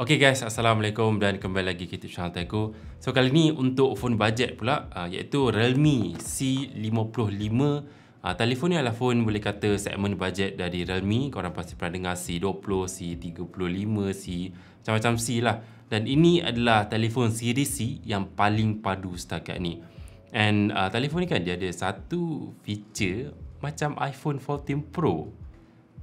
Okay guys, Assalamualaikum dan kembali lagi ke YouTube channel Taiko So kali ni untuk phone budget pula uh, iaitu Realme C55 uh, Telefon ni adalah phone boleh kata segmen budget dari Realme Korang pasti pernah dengar C20, C35, C macam-macam C lah Dan ini adalah telefon seri C yang paling padu setakat ni And uh, telefon ni kan dia ada satu feature macam iPhone 14 Pro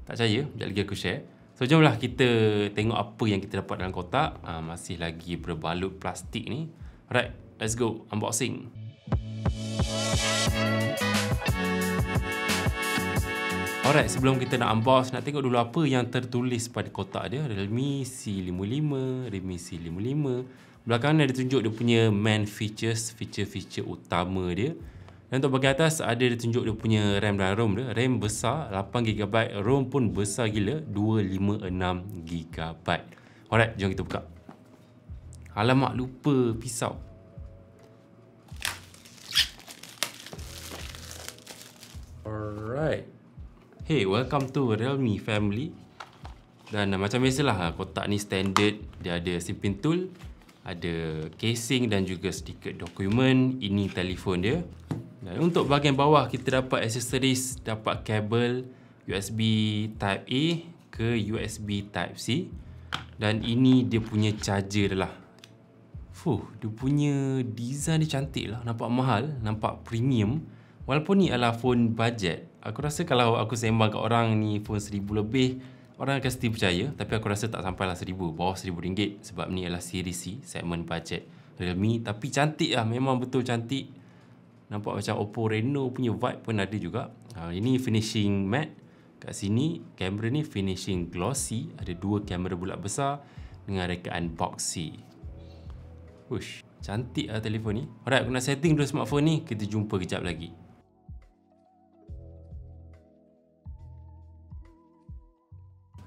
Tak percaya? Sekejap lagi aku share So jomlah kita tengok apa yang kita dapat dalam kotak uh, Masih lagi berbalut plastik ni Alright, let's go unboxing Alright, sebelum kita nak unbox, nak tengok dulu apa yang tertulis pada kotak dia. Realme C55, Realme C55. Belakang ni ada tunjuk dia punya main features, feature-feature utama dia. Dan untuk bagian atas ada dia tunjuk dia punya RAM dan ROM dia. RAM besar 8GB, ROM pun besar gila 256GB. Alright, jom kita buka. Alamak, lupa pisau. Alright. Hey, welcome to Realme family. Dan uh, macam biasalah, uh, kotak ni standard. Dia ada simpin tool, ada casing dan juga sedikit dokumen. Ini telefon dia. Dan eh, untuk bahagian bawah kita dapat aksesoris dapat kabel USB type A ke USB type C dan ini dia punya charger lah. Fuh, dia punya design dia cantik lah. Nampak mahal, nampak premium. Walaupun ni adalah phone budget. Aku rasa kalau aku sembang kat orang ni phone seribu lebih, orang akan still percaya. Tapi aku rasa tak sampai lah seribu, bawah seribu ringgit. Sebab ni adalah seri C, segmen budget Realme. Tapi cantik lah, memang betul cantik nampak macam Oppo Reno punya vibe pun ada juga ha, ini finishing matte kat sini kamera ni finishing glossy ada dua kamera bulat besar dengan rekaan boxy Ush, cantik lah telefon ni alright aku nak setting dulu smartphone ni kita jumpa kejap lagi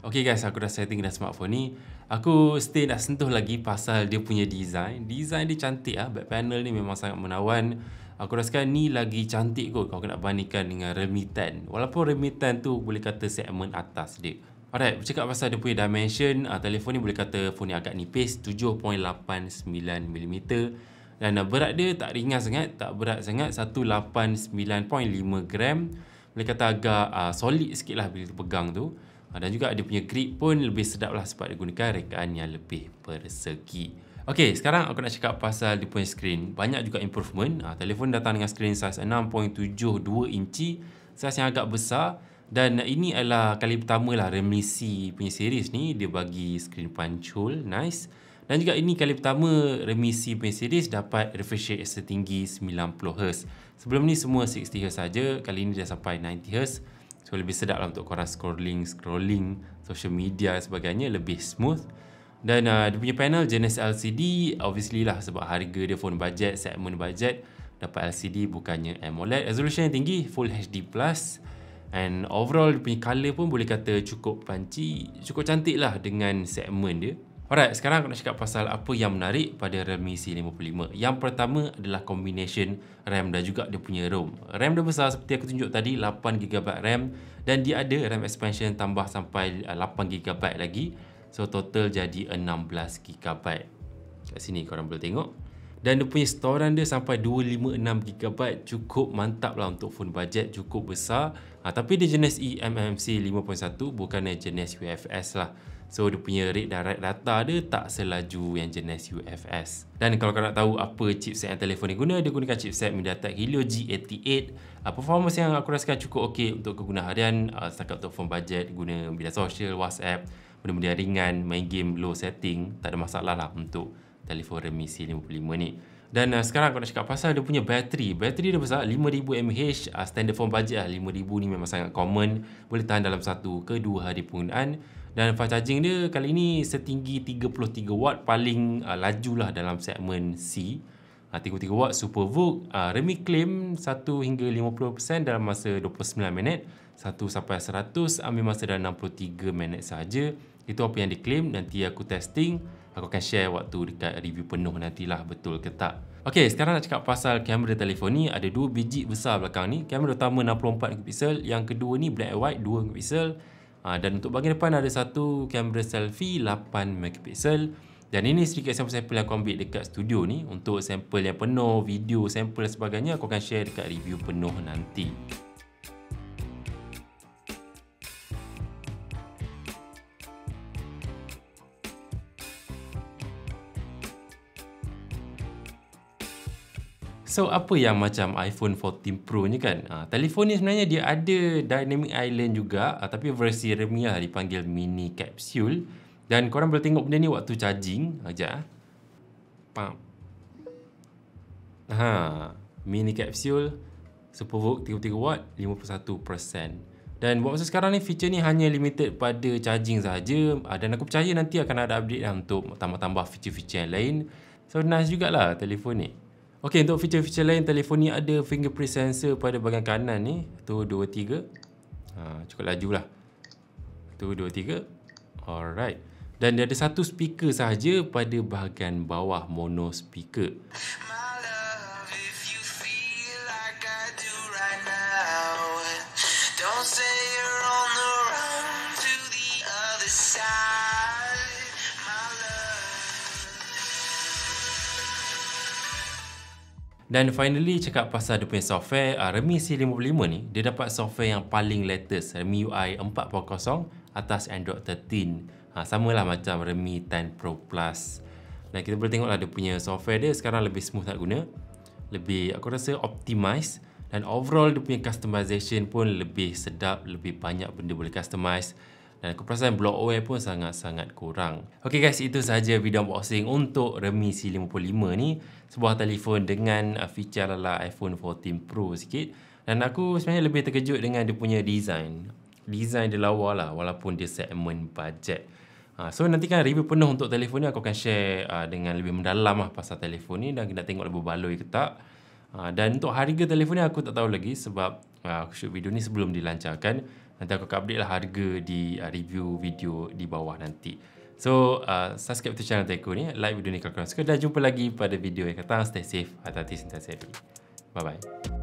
ok guys aku dah setting dah smartphone ni aku stay nak sentuh lagi pasal dia punya design design dia cantik lah back panel ni memang sangat menawan Aku rasa kan ni lagi cantik kot kalau nak bandingkan dengan Realme 10. Walaupun Realme 10 tu boleh kata segmen atas dia. Alright, bercakap pasal dia punya dimension, uh, telefon ni boleh kata phone ni agak nipis, 7.89mm dan berat dia tak ringan sangat, tak berat sangat, 189.5 gram boleh kata agak uh, solid sikit lah bila pegang tu uh, dan juga dia punya grip pun lebih sedap lah sebab dia gunakan rekaan yang lebih persegi Okay, sekarang aku nak cakap pasal dia punya skrin Banyak juga improvement. Ha, telefon datang dengan skrin saiz 6.72 inci. Saiz yang agak besar. Dan ini adalah kali pertama lah Remisi punya series ni. Dia bagi skrin pancul. Nice. Dan juga ini kali pertama Remisi punya series dapat refresh rate setinggi 90Hz. Sebelum ni semua 60Hz saja. Kali ini dah sampai 90Hz. So, lebih sedap lah untuk korang scrolling, scrolling, social media dan sebagainya. Lebih smooth dan uh, dia punya panel jenis LCD obviously lah sebab harga dia phone budget segmen budget dapat LCD bukannya AMOLED resolution yang tinggi full HD plus and overall dia punya colour pun boleh kata cukup panci cukup cantik lah dengan segmen dia alright sekarang aku nak cakap pasal apa yang menarik pada Realme C55 yang pertama adalah combination RAM dan juga dia punya ROM RAM dia besar seperti aku tunjuk tadi 8GB RAM dan dia ada RAM expansion tambah sampai 8GB uh, lagi So total jadi 16GB Kat sini korang boleh tengok Dan dia punya storan dia sampai 256GB Cukup mantap lah untuk phone budget Cukup besar ha, Tapi dia jenis eMMC 5.1 Bukannya jenis UFS lah So dia punya rate direct data dia tak selaju yang jenis UFS Dan kalau korang nak tahu apa chipset yang telefon ni guna Dia gunakan chipset MediaTek Helio G88 uh, ha, Performance yang aku rasakan cukup okey untuk kegunaan harian uh, Setakat untuk phone budget, guna media sosial, whatsapp benda-benda ringan, main game low setting, tak ada masalah lah untuk telefon Redmi C55 ni. Dan uh, sekarang aku nak cakap pasal dia punya bateri. Bateri dia besar, 5000mAh, uh, standard phone budget lah. 5000 ni memang sangat common, boleh tahan dalam satu ke dua hari penggunaan. Dan fast charging dia kali ini setinggi 33W paling uh, laju lah dalam segmen C. Uh, 33W Supervolt, uh, Redmi claim 1 hingga 50% dalam masa 29 minit. Satu sampai 100 ambil masa dalam tiga minit saja. Itu apa yang diklaim nanti aku testing aku akan share waktu dekat review penuh nantilah betul ke tak. Ok sekarang nak cakap pasal kamera telefon ni ada dua biji besar belakang ni. Kamera utama 64MP yang kedua ni black and white 2MP ah, dan untuk bahagian depan ada satu kamera selfie 8MP dan ini sedikit sampel-sampel yang aku ambil dekat studio ni untuk sampel yang penuh, video, sampel dan sebagainya aku akan share dekat review penuh nanti. So apa yang macam iPhone 14 Pro ni kan ha, Telefon ni sebenarnya dia ada Dynamic Island juga ha, Tapi versi Redmi lah dipanggil Mini Capsule Dan korang boleh tengok benda ni waktu charging aja, ah, pam, ha, Mini Capsule Supervolt 33W 51% dan buat masa sekarang ni feature ni hanya limited pada charging sahaja dan aku percaya nanti akan ada update lah untuk tambah-tambah feature-feature yang lain so nice jugalah telefon ni Okey untuk feature-feature lain telefon ni ada fingerprint sensor pada bahagian kanan ni. Tu 2 3. Ha cukup lajulah. Tu 2 3. Alright. Dan dia ada satu speaker sahaja pada bahagian bawah mono speaker. Dan finally cakap pasal dia punya software, uh, Redmi C55 ni dia dapat software yang paling latest Redmi UI 4.0 atas Android 13. Uh, ah, sama lah macam Redmi 10 Pro Plus. Dan kita boleh tengoklah dia punya software dia sekarang lebih smooth nak guna. Lebih aku rasa optimize dan overall dia punya customization pun lebih sedap, lebih banyak benda boleh customize dan aku perasan block wear pun sangat-sangat kurang. Ok guys, itu sahaja video unboxing untuk Remy C55 ni. Sebuah telefon dengan uh, feature ala iPhone 14 Pro sikit. Dan aku sebenarnya lebih terkejut dengan dia punya design. Design dia lawa lah walaupun dia segmen budget. Ah, so nanti kan review penuh untuk telefon ni aku akan share ah, dengan lebih mendalam lah pasal telefon ni dan kita tengok lebih baloi ke tak. Ah, dan untuk harga telefon ni aku tak tahu lagi sebab uh, aku shoot video ni sebelum dilancarkan. Nanti aku akan update lah harga di uh, review video di bawah nanti. So, uh, subscribe to channel Teko ni, like video ni kalau korang suka. Dan jumpa lagi pada video yang akan datang. Stay safe, hati-hati, sentiasa Bye-bye.